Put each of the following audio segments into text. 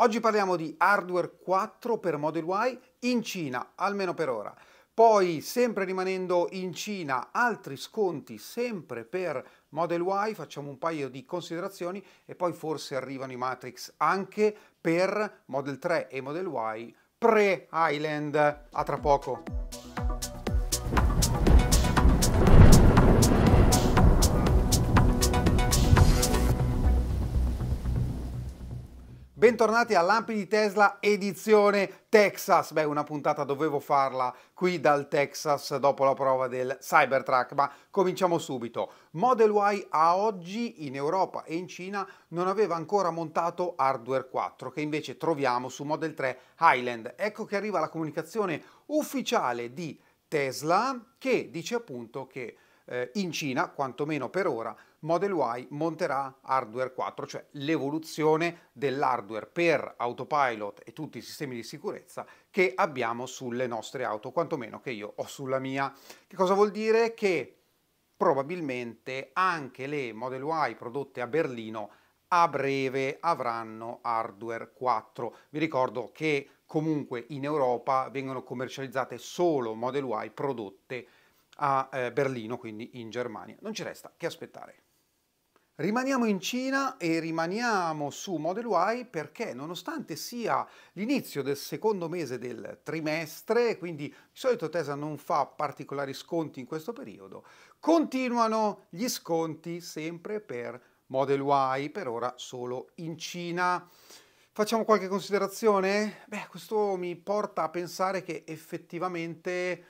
Oggi parliamo di hardware 4 per Model Y in Cina, almeno per ora. Poi, sempre rimanendo in Cina, altri sconti sempre per Model Y, facciamo un paio di considerazioni e poi forse arrivano i Matrix anche per Model 3 e Model Y pre-Island. A tra poco! bentornati a Lampi di Tesla edizione Texas. Beh, una puntata dovevo farla qui dal Texas dopo la prova del Cybertruck, ma cominciamo subito. Model Y a oggi in Europa e in Cina non aveva ancora montato hardware 4, che invece troviamo su Model 3 Highland. Ecco che arriva la comunicazione ufficiale di Tesla che dice appunto che eh, in Cina, quantomeno per ora, Model Y monterà hardware 4, cioè l'evoluzione dell'hardware per autopilot e tutti i sistemi di sicurezza che abbiamo sulle nostre auto, quantomeno che io ho sulla mia. Che cosa vuol dire? Che probabilmente anche le Model Y prodotte a Berlino a breve avranno hardware 4. Vi ricordo che comunque in Europa vengono commercializzate solo Model Y prodotte a eh, Berlino, quindi in Germania. Non ci resta che aspettare. Rimaniamo in Cina e rimaniamo su Model Y perché nonostante sia l'inizio del secondo mese del trimestre, quindi di solito Tesla non fa particolari sconti in questo periodo, continuano gli sconti sempre per Model Y, per ora solo in Cina. Facciamo qualche considerazione? Beh, questo mi porta a pensare che effettivamente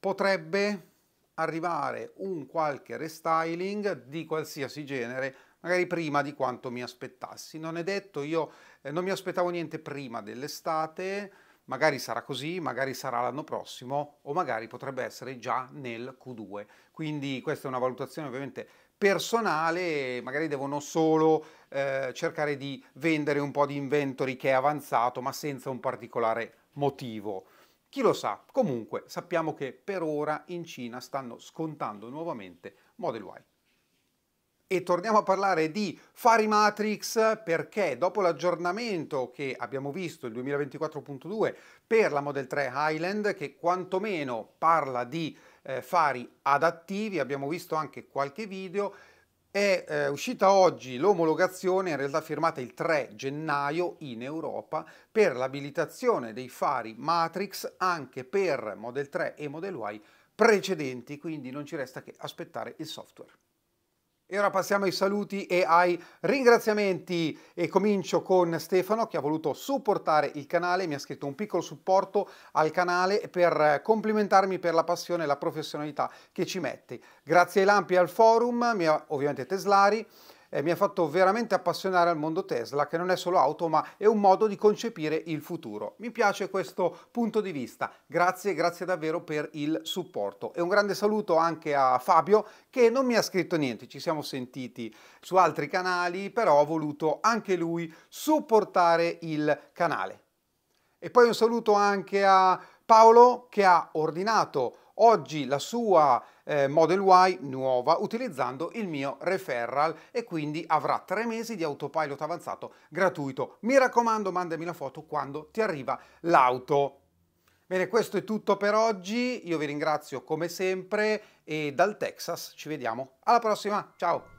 potrebbe arrivare un qualche restyling di qualsiasi genere magari prima di quanto mi aspettassi. Non è detto, io eh, non mi aspettavo niente prima dell'estate, magari sarà così, magari sarà l'anno prossimo o magari potrebbe essere già nel Q2. Quindi questa è una valutazione ovviamente personale, magari devono solo eh, cercare di vendere un po' di inventory che è avanzato ma senza un particolare motivo. Chi lo sa, comunque sappiamo che per ora in Cina stanno scontando nuovamente Model Y. E torniamo a parlare di Fari Matrix perché dopo l'aggiornamento che abbiamo visto, il 2024.2, per la Model 3 Highland, che quantomeno parla di eh, fari adattivi, abbiamo visto anche qualche video, è eh, uscita oggi l'omologazione, in realtà firmata il 3 gennaio in Europa, per l'abilitazione dei fari Matrix anche per Model 3 e Model Y precedenti, quindi non ci resta che aspettare il software. E ora passiamo ai saluti e ai ringraziamenti e comincio con Stefano che ha voluto supportare il canale, mi ha scritto un piccolo supporto al canale per complimentarmi per la passione e la professionalità che ci metti. Grazie ai lampi e al forum, ovviamente Teslari, eh, mi ha fatto veramente appassionare al mondo Tesla, che non è solo auto, ma è un modo di concepire il futuro. Mi piace questo punto di vista. Grazie, grazie davvero per il supporto. E un grande saluto anche a Fabio, che non mi ha scritto niente, ci siamo sentiti su altri canali, però ha voluto anche lui supportare il canale. E poi un saluto anche a Paolo che ha ordinato oggi la sua eh, Model Y nuova utilizzando il mio referral e quindi avrà tre mesi di autopilot avanzato gratuito. Mi raccomando mandami la foto quando ti arriva l'auto. Bene, questo è tutto per oggi, io vi ringrazio come sempre e dal Texas ci vediamo alla prossima, ciao!